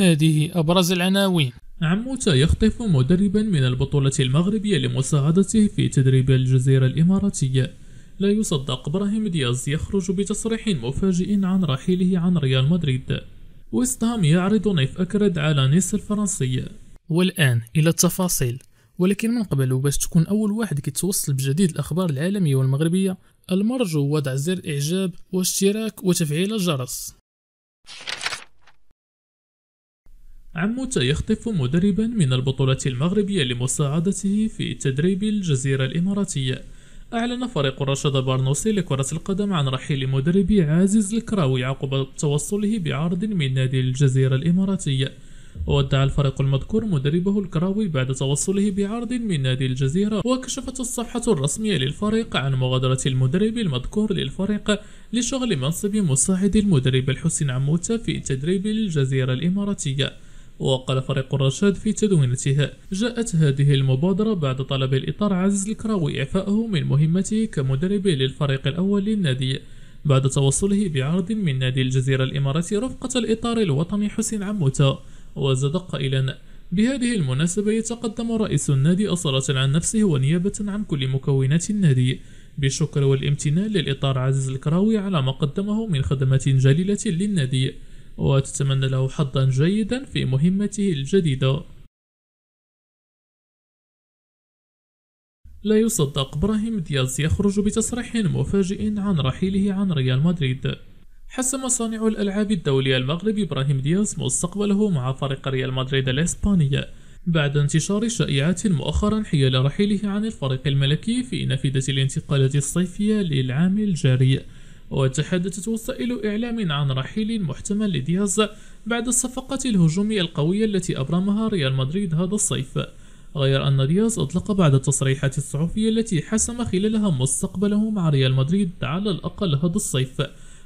هذه أبرز العناوين عموتا يخطف مدربا من البطولة المغربية لمساعدته في تدريب الجزيرة الإماراتية لا يصدق إبراهيم دياز يخرج بتصريح مفاجئ عن رحيله عن ريال مدريد ويست يعرض نيف أكرد على نيس الفرنسية والآن إلى التفاصيل ولكن من قبل باش تكون أول واحد كيتوصل بجديد الأخبار العالمية والمغربية المرجو وضع زر إعجاب واشتراك وتفعيل الجرس عموت يخطف مدربا من البطولة المغربية لمساعدته في تدريب الجزيرة الإماراتية أعلن فريق رشاد بارنوسي لكرة القدم عن رحيل مدرب عازز الكراوي عقب توصله بعرض من نادي الجزيرة الإماراتية وودع الفريق المذكور مدربه الكراوي بعد توصله بعرض من نادي الجزيرة وكشفت الصفحة الرسمية للفريق عن مغادرة المدرب المذكور للفريق لشغل منصب مساعد المدرب الحسين عموتة في تدريب الجزيرة الإماراتية وقال فريق الرشاد في تدوينتها جاءت هذه المبادرة بعد طلب الإطار عزيز الكراوي إعفائه من مهمته كمدرب للفريق الأول للنادي بعد توصله بعرض من نادي الجزيرة الإماراتي رفقة الإطار الوطني حسين عموتة وزاد قائلا بهذه المناسبة يتقدم رئيس النادي أصالة عن نفسه ونيابة عن كل مكونات النادي بالشكر والامتنان للإطار عزيز الكراوي على ما قدمه من خدمات جليلة للنادي وتتمنى له حظا جيدا في مهمته الجديدة لا يصدق براهيم دياز يخرج بتصريح مفاجئ عن رحيله عن ريال مدريد حسم صانع الألعاب الدولي المغربي إبراهيم دياز مستقبله مع فريق ريال مدريد الإسبانية بعد انتشار شائعات مؤخرا حيال رحيله عن الفريق الملكي في نافذة الانتقالات الصيفية للعام الجاري وتحدثت وسائل إعلام عن رحيل محتمل لدياز بعد الصفقة الهجومية القوية التي أبرمها ريال مدريد هذا الصيف غير أن دياز أطلق بعد التصريحات الصحفية التي حسم خلالها مستقبله مع ريال مدريد على الأقل هذا الصيف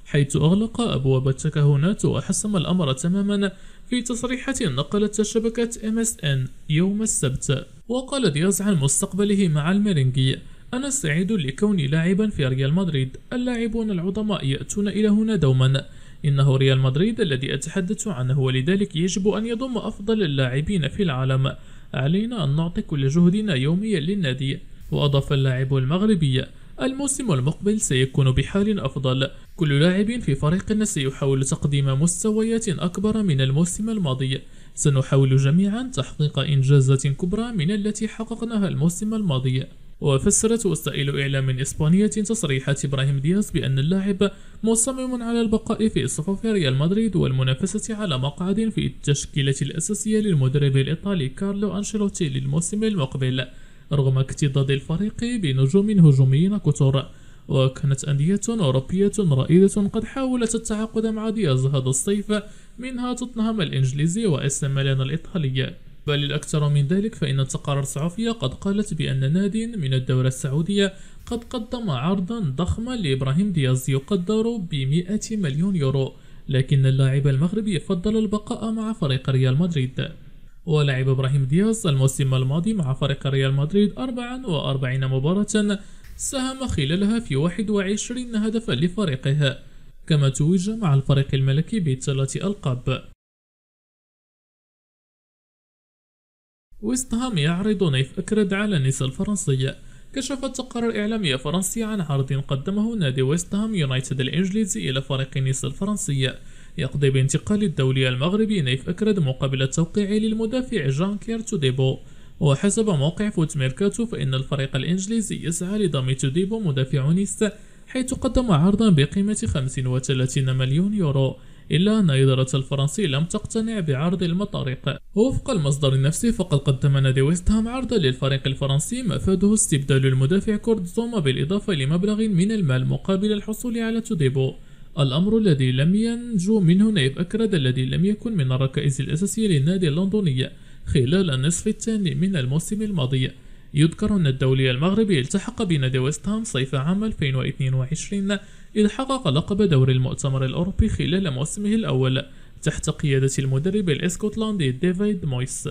حيث أغلق أبواب التكهنات وحسم الأمر تماما في تصريحات نقلت شبكة MSN يوم السبت وقال دياز عن مستقبله مع الميرينجي أنا سعيد لكوني لاعبا في ريال مدريد اللاعبون العظماء يأتون إلى هنا دوما إنه ريال مدريد الذي أتحدث عنه ولذلك يجب أن يضم أفضل اللاعبين في العالم علينا أن نعطي كل جهدنا يوميا للنادي وأضاف اللاعب المغربي الموسم المقبل سيكون بحال أفضل كل لاعب في فريقنا سيحاول تقديم مستويات أكبر من الموسم الماضي سنحاول جميعا تحقيق إنجازات كبرى من التي حققناها الموسم الماضي وفسرت وسائل إعلام إسبانية تصريحات إبراهيم دياز بأن اللاعب مصمم على البقاء في صفوف ريال مدريد والمنافسة على مقعد في التشكيلة الأساسية للمدرب الإيطالي كارلو أنشيلوتي للموسم المقبل رغم اكتضاد الفريق بنجوم هجوميين كثر وكانت أندية أوروبية رائدة قد حاولت التعاقد مع دياز هذا الصيف منها توتنهام الإنجليزي وإس ميلان الإيطالي بل الأكثر من ذلك فإن التقارير الصحفية قد قالت بأن نادي من الدولة السعودية قد قدم عرضا ضخما لإبراهيم دياز يقدر ب 100 مليون يورو لكن اللاعب المغربي فضل البقاء مع فريق ريال مدريد ولعب إبراهيم دياز الموسم الماضي مع فريق ريال مدريد 44 مباراة ساهم خلالها في 21 هدفا لفريقه كما توج مع الفريق الملكي بثلاث ألقاب وستهام يعرض نيف أكرد على نيس الفرنسية كشفت تقارير إعلامية فرنسية عن عرض قدمه نادي ويستهام يونايتد الإنجليزي إلى فريق نيس الفرنسية يقضي بانتقال الدولي المغربي نيف أكرد مقابل التوقيع للمدافع جان كير توديبو وحسب موقع فوت ميركاتو فإن الفريق الإنجليزي يسعى لضم توديبو مدافع نيس حيث قدم عرضا بقيمة 35 مليون يورو إلا أن إدارة الفرنسي لم تقتنع بعرض المطارق وفق المصدر النفسي فقد قدم نادي ويستهام عرضا للفريق الفرنسي مفاده استبدال المدافع كورد زوما بالإضافة لمبلغ من المال مقابل الحصول على توديبو الأمر الذي لم ينجو منه نايف أكرد الذي لم يكن من الركائز الأساسية للنادي اللندني خلال النصف الثاني من الموسم الماضي يذكر أن الدولي المغربي التحق بنادي ويست هام صيف عام 2022 إذ حقق لقب دور المؤتمر الأوروبي خلال موسمه الأول تحت قيادة المدرب الإسكتلندي ديفيد مويس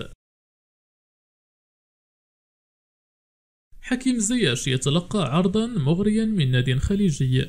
حكيم زياش يتلقى عرضا مغريا من نادي خليجي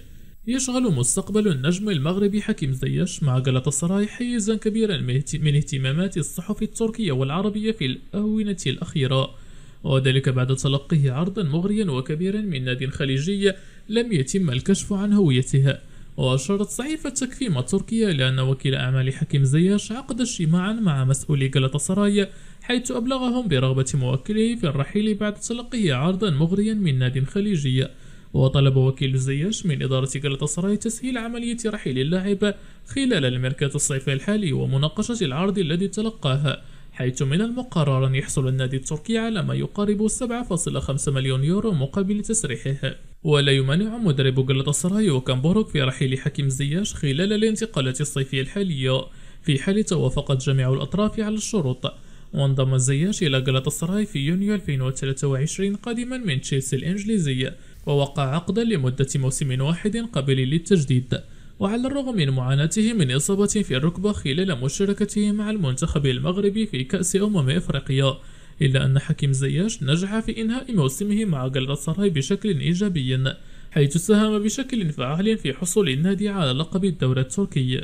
يشغل مستقبل النجم المغربي حكيم زياش مع جلطة حيزا كبيرا من اهتمامات الصحف التركية والعربية في الآونة الأخيرة وذلك بعد تلقيه عرضا مغريا وكبيرا من نادي خليجي لم يتم الكشف عن هويتها وأشارت صحيفة تكفيما التركية إلى أن وكيل أعمال حكيم زياش عقد اجتماعا مع مسؤولي سراي حيث أبلغهم برغبة موكله في الرحيل بعد تلقيه عرضا مغريا من نادي خليجي وطلب وكيل زياش من إدارة سراي تسهيل عملية رحيل اللاعب خلال الميركاتو الصيفي الحالي ومناقشة العرض الذي تلقاه حيث من المقرر أن يحصل النادي التركي على ما يقارب 7.5 مليون يورو مقابل تسريحه ولا يمانع مدرب غلطسراي وكامبوروك في رحيل حكيم زياش خلال الانتقالات الصيفية الحالية في حال توافقت جميع الأطراف على الشروط وانضم زياش إلى غلطسراي في يونيو 2023 قادما من تشيلسي الإنجليزي ووقع عقدا لمدة موسم واحد قابل للتجديد وعلى الرغم من معاناته من إصابة في الركبة خلال مشاركته مع المنتخب المغربي في كأس أمم إفريقيا إلا أن حكيم زياش نجح في إنهاء موسمه مع جلالتسراي بشكل إيجابي حيث ساهم بشكل فعال في حصول النادي على لقب الدوري التركي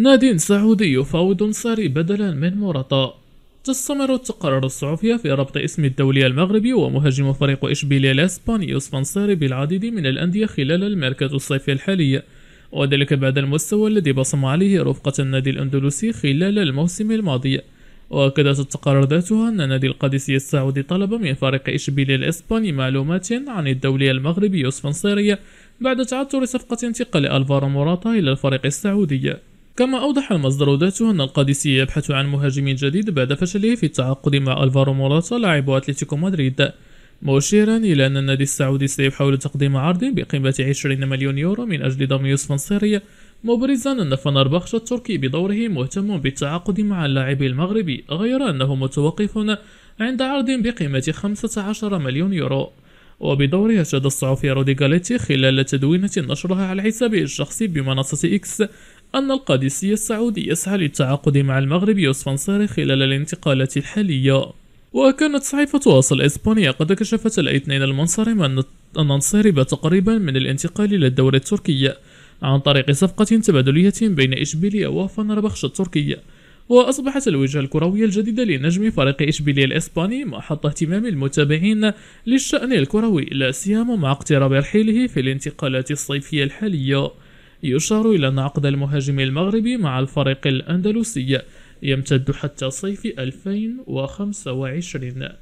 نادي سعودي يفاوض ساري بدلا من مرطا تستمر التقارير الصحفية في ربط اسم الدولي المغربي ومهاجم فريق إشبيلية الإسباني سبانساري بالعديد من الأندية خلال الميركاتو الصيفي الحالي وذلك بعد المستوى الذي بصم عليه رفقة النادي الأندلسي خلال الموسم الماضي وأكدت التقارير ذاتها أن نادي القادسية السعودي طلب من فريق إشبيلية الإسباني معلومات عن الدولي المغربي سبانساري بعد تعثر صفقة انتقال ألفارو موراتا إلى الفريق السعودي كما أوضح المصدر ذاته أن القادسي يبحث عن مهاجم جديد بعد فشله في التعاقد مع ألفارو موراتا لاعب أتلتيكو مدريد مشيرا إلى أن النادي السعودي سيحاول تقديم عرض بقيمة 20 مليون يورو من أجل يوسف نصيري مبرزا أن فنربخش التركي بدوره مهتم بالتعاقد مع اللاعب المغربي غير أنه متوقف عند عرض بقيمة 15 مليون يورو وبدوره أشاد الصحفي رودي غاليتي خلال تدوينة نشرها على حسابه الشخصي بمنصة إكس أن القادسي السعودي يسعى للتعاقد مع المغرب وسبنسر خلال الانتقالات الحالية وكانت صحيفة وصل إسبانيا قد كشفت الاثنين المنصرم أن انصرب تقريبا من الانتقال إلى الدوري التركي عن طريق صفقة تبادلية بين إشبيلية وفنربخش التركية وأصبحت الوجهة الكروية الجديدة لنجم فريق إشبيلية الإسباني محط اهتمام المتابعين للشأن الكروي لا سيما مع اقتراب رحيله في الانتقالات الصيفية الحالية يشار إلى أن عقد المهاجم المغربي مع الفريق الأندلسي يمتد حتى صيف 2025